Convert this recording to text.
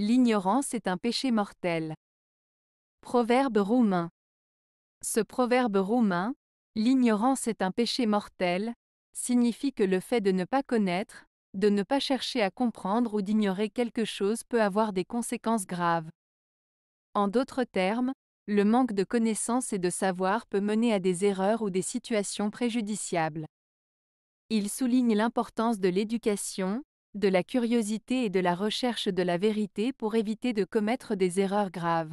L'ignorance est un péché mortel. Proverbe roumain. Ce proverbe roumain, l'ignorance est un péché mortel, signifie que le fait de ne pas connaître, de ne pas chercher à comprendre ou d'ignorer quelque chose peut avoir des conséquences graves. En d'autres termes, le manque de connaissances et de savoir peut mener à des erreurs ou des situations préjudiciables. Il souligne l'importance de l'éducation, de la curiosité et de la recherche de la vérité pour éviter de commettre des erreurs graves.